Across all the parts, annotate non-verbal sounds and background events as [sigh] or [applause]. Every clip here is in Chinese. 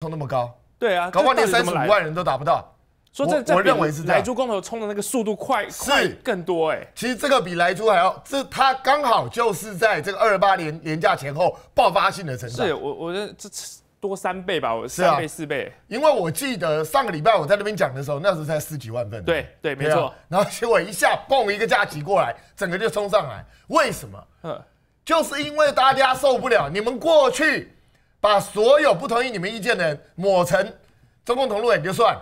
冲那么高？对啊，高到连三十五万人都达不到。说这，我认为是在，猪公头冲的那个速度快，是更多哎。其实这个比来猪还要，这它刚好就是在这个二十八年年假前后爆发性的成长。是我，我这这多三倍吧？我三倍四倍。因为我记得上个礼拜我在那边讲的时候，那时候才十几万份。对对，没错。然后结果一下蹦一个假期过来，整个就冲上来。为什么？就是因为大家受不了你们过去。把所有不同意你们意见的人抹成中共同路人就算，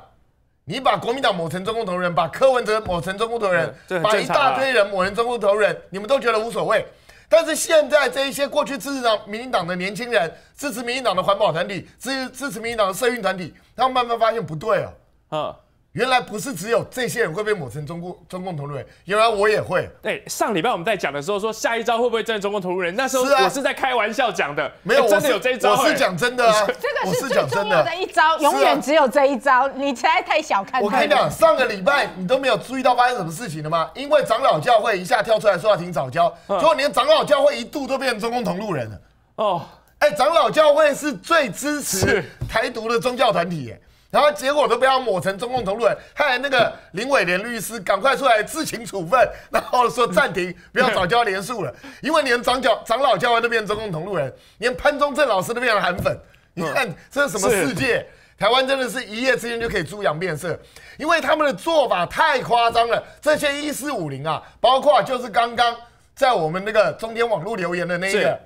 你把国民党抹成中共同人，把柯文哲抹成中共同人，把一大堆人抹成中共同人，你们都觉得无所谓。但是现在这一些过去支持民进党的年轻人，支持民进党的环保团体，支支持民进党的社运团体，他们慢慢发现不对啊。原来不是只有这些人会被抹成中共中共同路人，原来我也会。对，上礼拜我们在讲的时候说下一招会不会真的中共同路人？那时候我是在开玩笑讲的，没有真的有这一招。我是 [laughs] 讲真的，这个是最重要的。一招永远只有这一招，你实在太小看。我跟你讲，上个礼拜你都没有注意到发生什么事情了吗？因为长老教会一下跳出来说要停早教，结果连长老教会一度都变成中共同路人了。哦，哎，长老教会是最支持台独的宗教团体。然后结果都不要抹成中共同路人，有那个 [laughs] 林伟莲律师赶快出来自行处分，然后说暂停，不要早教联署了，[laughs] 因为连长教长老教会都变中共同路人，连潘宗正老师都变成韩粉，你看这是什么世界？台湾真的是一夜之间就可以猪羊变色，因为他们的做法太夸张了。这些一四五零啊，包括就是刚刚在我们那个中天网络留言的那个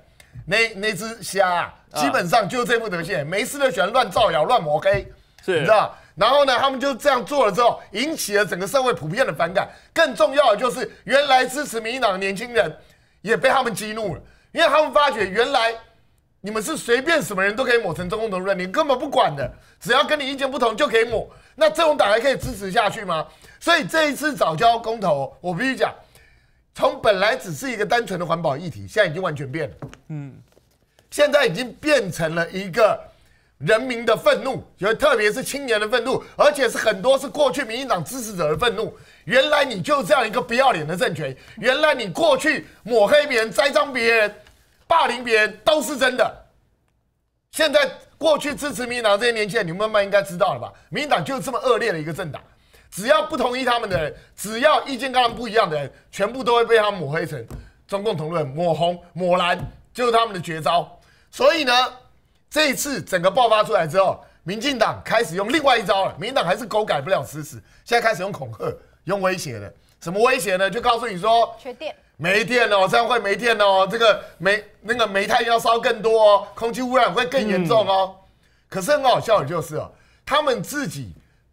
那那只虾，基本上就这副德行，没事就喜欢乱造谣、乱抹黑。是，你知道，然后呢？他们就这样做了之后，引起了整个社会普遍的反感。更重要的就是，原来支持民进党的年轻人也被他们激怒了，因为他们发觉原来你们是随便什么人都可以抹成中共同路人，你根本不管的，只要跟你意见不同就可以抹。那种党还可以支持下去吗？所以这一次早教公投，我必须讲，从本来只是一个单纯的环保议题，现在已经完全变了。嗯，现在已经变成了一个。人民的愤怒，就特别是青年的愤怒，而且是很多是过去民进党支持者的愤怒。原来你就这样一个不要脸的政权，原来你过去抹黑别人、栽赃别人、霸凌别人都是真的。现在过去支持民进党这些年轻人，你慢慢应该知道了吧？民进党就是这么恶劣的一个政党，只要不同意他们的人，只要意见跟他们不一样的人，全部都会被他们抹黑成中共同论、抹红、抹蓝，就是他们的绝招。所以呢？这一次整个爆发出来之后，民进党开始用另外一招了。民进党还是狗改不了吃屎，现在开始用恐吓、用威胁了。什么威胁呢？就告诉你说，缺电，没电哦，这样会没电哦。这个煤那个煤炭要烧更多哦，空气污染会更严重哦。可是很好笑的就是哦，他们自己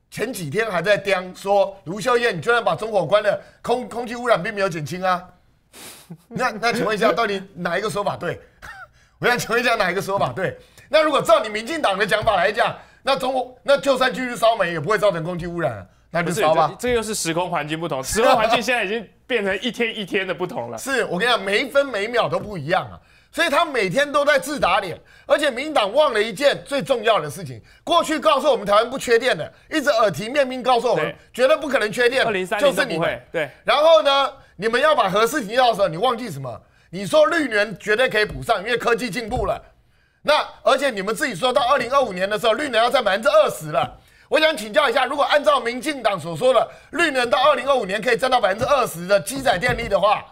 前几天还在刁说，卢秀燕你居然把中火关了，空空气污染并没有减轻啊。那那请问一下，到底哪一个说法对？[laughs] 我想请问一下，哪一个说法对？那如果照你民进党的讲法来讲，那中那就算继续烧煤，也不会造成空气污染，那不是吗？这又是时空环境不同，时空环境现在已经变成一天一天的不同了。[laughs] 是我跟你讲，每一分每秒都不一样啊，所以他每天都在自打脸，而且民党忘了一件最重要的事情，过去告诉我们台湾不缺电的，一直耳提面命告诉我们，绝对不可能缺电。二零三是你们。对。然后呢，你们要把核事情要的时候，你忘记什么？你说绿能绝对可以补上，因为科技进步了。那而且你们自己说到二零二五年的时候，绿能要占百分之二十了。我想请教一下，如果按照民进党所说的，绿能到二零二五年可以占到百分之二十的机载电力的话，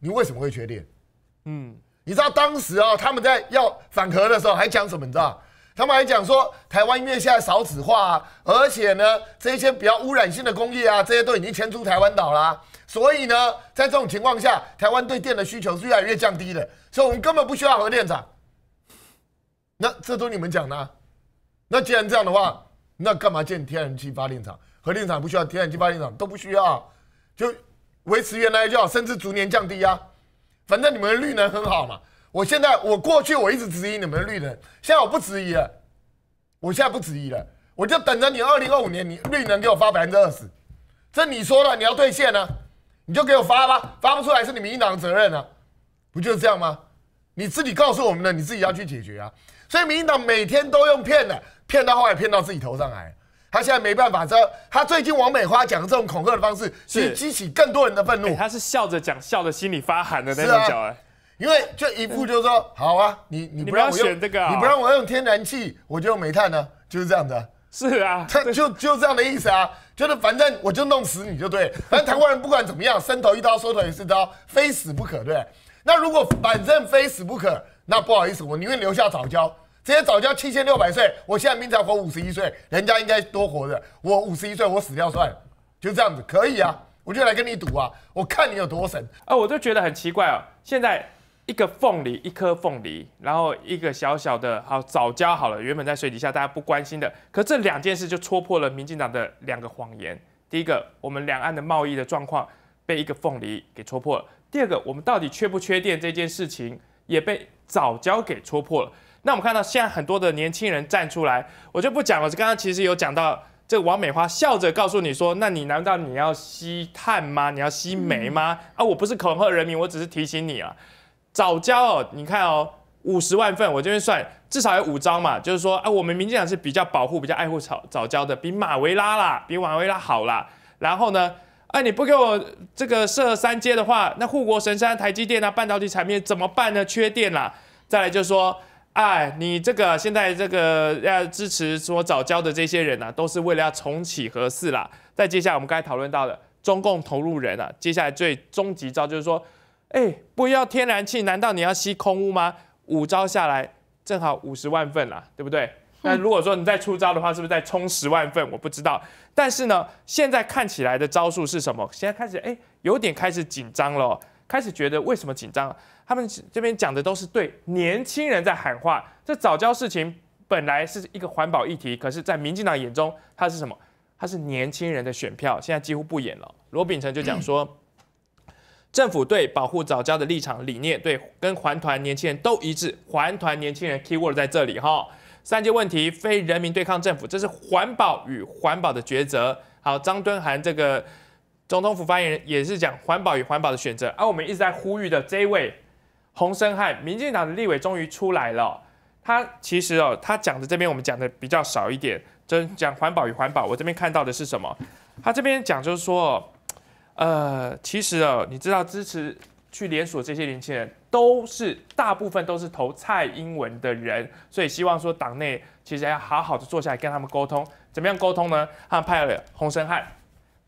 你为什么会缺电？嗯，你知道当时啊，他们在要反核的时候还讲什么？你知道他们还讲说，台湾因为现在少子化，啊，而且呢，这些比较污染性的工业啊，这些都已经迁出台湾岛啦，所以呢，在这种情况下，台湾对电的需求是越来越降低的，所以我们根本不需要核电厂。那这都你们讲的，那既然这样的话，那干嘛建天然气发电厂？核电厂不需要，天然气发电厂都不需要，就维持原来就好，甚至逐年降低啊。反正你们的绿能很好嘛。我现在我过去我一直质疑你们的绿能，现在我不质疑了，我现在不质疑了，我就等着你二零二五年你绿能给我发百分之二十，这你说了你要兑现啊，你就给我发吧，发不出来是你们一党的责任啊，不就是这样吗？你自己告诉我们的，你自己要去解决啊。所以民进党每天都用骗的，骗到后来骗到自己头上来，他现在没办法，这他最近王美花讲的这种恐吓的方式，是激起更多人的愤怒。他是笑着讲，笑的心里发寒的那种脚哎，因为就一步就是说，好啊，你你不要我这个，你不让我用天然气，我就用煤炭呢，就是这样子。是啊，他就就这样的意思啊，就是反正我就弄死你就对，反正台湾人不管怎么样，伸头一刀，缩头一刀，非死不可，对？那如果反正非死不可。那不好意思，我宁愿留下早交。这些早交七千六百岁，我现在明朝活五十一岁，人家应该多活的。我五十一岁，我死掉算了，就这样子可以啊。我就来跟你赌啊，我看你有多神啊！我都觉得很奇怪哦。现在一个凤梨，一颗凤梨，然后一个小小的，好早交好了。原本在水底下大家不关心的，可这两件事就戳破了民进党的两个谎言。第一个，我们两岸的贸易的状况被一个凤梨给戳破了；第二个，我们到底缺不缺电这件事情也被。早教给戳破了，那我们看到现在很多的年轻人站出来，我就不讲了。刚刚其实有讲到，这个王美花笑着告诉你说：“那你难道你要吸碳吗？你要吸煤吗？”啊，我不是恐吓人民，我只是提醒你啊，早教哦，你看哦，五十万份，我这边算至少有五张嘛，就是说啊，我们民进党是比较保护、比较爱护早早教的，比马维拉啦，比马维拉好啦，然后呢？啊，你不给我这个设三阶的话，那护国神山台积电啊，半导体产业怎么办呢？缺电啦。再来就是说，哎，你这个现在这个要支持说早教的这些人呢，都是为了要重启核四啦。再接下来我们刚才讨论到的中共投入人啊，接下来最终极招就是说，哎，不要天然气，难道你要吸空屋吗？五招下来，正好五十万份啦，对不对？那如果说你再出招的话，是不是再充十万份？我不知道。但是呢，现在看起来的招数是什么？现在开始，哎，有点开始紧张了，开始觉得为什么紧张？他们这边讲的都是对年轻人在喊话。这早教事情本来是一个环保议题，可是，在民进党眼中，它是什么？它是年轻人的选票。现在几乎不演了。罗秉成就讲说，政府对保护早教的立场理念，对跟环团年轻人都一致。环团年轻人 key word 在这里哈。三阶问题，非人民对抗政府，这是环保与环保的抉择。好，张敦涵这个总统府发言人也是讲环保与环保的选择。而我们一直在呼吁的这一位洪生汉，民进党的立委终于出来了。他其实哦，他讲的这边我们讲的比较少一点，真讲环保与环保。我这边看到的是什么？他这边讲就是说，呃，其实哦，你知道支持。去连锁这些年轻人都是大部分都是投蔡英文的人，所以希望说党内其实要好好的坐下来跟他们沟通，怎么样沟通呢？他派了洪生汉，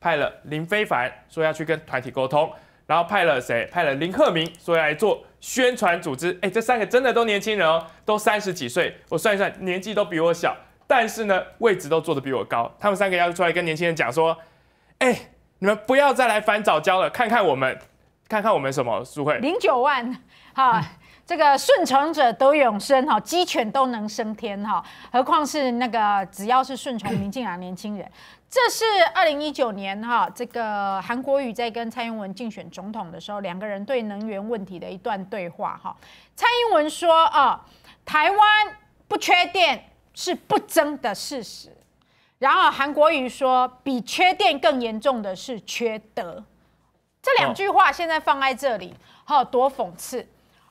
派了林非凡说要去跟团体沟通，然后派了谁？派了林克明说来做宣传组织。哎，这三个真的都年轻人哦，都三十几岁，我算一算年纪都比我小，但是呢位置都坐得比我高。他们三个要出来跟年轻人讲说，哎，你们不要再来翻早教了，看看我们。看看我们什么苏慧零九万哈，这个顺从者得永生哈，鸡犬都能升天哈，何况是那个只要是顺从民进党年轻人？这是二零一九年哈，这个韩国瑜在跟蔡英文竞选总统的时候，两个人对能源问题的一段对话哈。蔡英文说：“啊，台湾不缺电是不争的事实。”然后韩国瑜说：“比缺电更严重的是缺德。”这两句话现在放在这里，好多讽刺。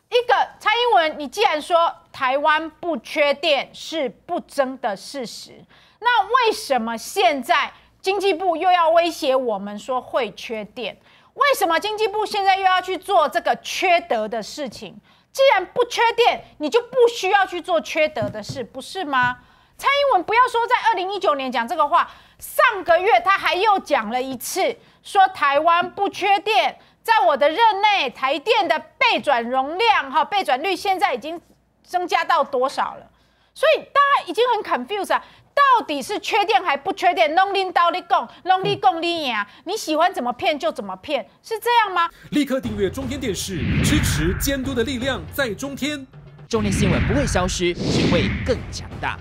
一个蔡英文，你既然说台湾不缺电是不争的事实，那为什么现在经济部又要威胁我们说会缺电？为什么经济部现在又要去做这个缺德的事情？既然不缺电，你就不需要去做缺德的事，不是吗？蔡英文不要说在二零一九年讲这个话，上个月他还又讲了一次。说台湾不缺电，在我的任内，台电的备转容量哈，备转率现在已经增加到多少了？所以大家已经很 confused 啊，到底是缺电还不缺电？Longing d a r o l o n g n o i n g y 你喜欢怎么骗就怎么骗，是这样吗？立刻订阅中天电视，支持监督的力量在中天，中天新闻不会消失，只会更强大。